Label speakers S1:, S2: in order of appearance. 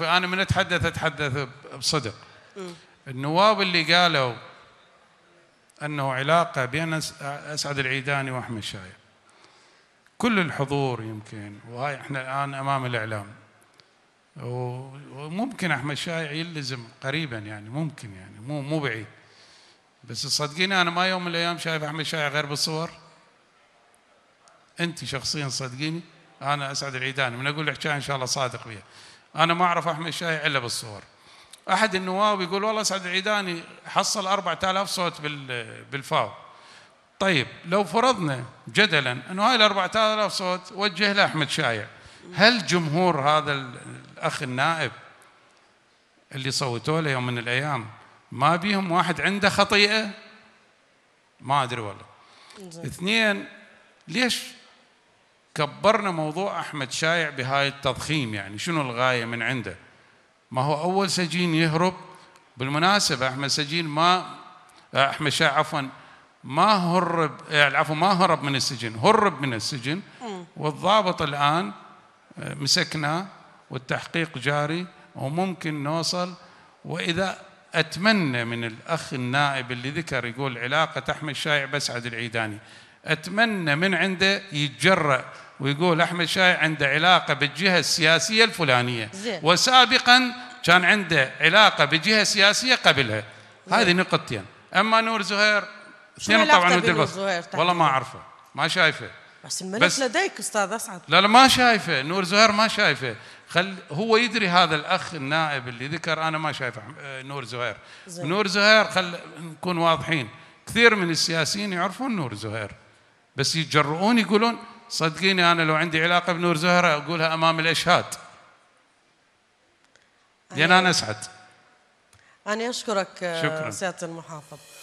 S1: فانا من اتحدث اتحدث بصدق النواب اللي قالوا انه علاقه بين اسعد العيداني واحمد الشايع كل الحضور يمكن وهاي احنا الان امام الاعلام وممكن احمد شايع يلزم قريبا يعني ممكن يعني مو مو بعيد بس تصدقيني انا ما يوم من الايام شايف احمد شايع غير بالصور انت شخصيا صدقيني انا اسعد العيداني من اقول الحكايه ان شاء الله صادق فيها أنا ما أعرف أحمد شاي إلا بالصور أحد النواب يقول والله سعد العيداني حصل 4000 صوت بالفاو طيب لو فرضنا جدلا أنه هاي ال 4000 صوت وجه لأحمد شايع هل جمهور هذا الأخ النائب اللي صوتوا له يوم من الأيام ما بيهم واحد عنده خطيئة ما أدري والله اثنين ليش كبرنا موضوع احمد شايع بهاي التضخيم يعني شنو الغايه من عنده؟ ما هو اول سجين يهرب بالمناسبه احمد سجين ما احمد شايع عفوا ما هرب يعني عفوا ما هرب من السجن هرب من السجن والضابط الان آه، مسكناه والتحقيق جاري وممكن نوصل واذا اتمنى من الاخ النائب اللي ذكر يقول علاقه احمد شايع بسعد العيداني أتمنى من عنده يتجرأ ويقول أحمد شاي عنده علاقة بالجهة السياسية الفلانية زي. وسابقا كان عنده علاقة بجهة سياسية قبلها هذه نقطتين أما نور زهير
S2: اثنين طبعا
S1: والله ما أعرفه ما شايفه بس الملك بس لديك استاذ اسعد لا لا ما شايفه نور زهير ما شايفه خل هو يدري هذا الاخ النائب اللي ذكر انا ما شايفه آه، نور زهير زي. نور زهير خل نكون واضحين كثير من السياسيين يعرفون نور زهير بس يجرؤون يقولون صدقيني انا لو عندي علاقه بنور زهره اقولها امام الاشهاد لان انا اسعد انا اشكرك سياده المحافظ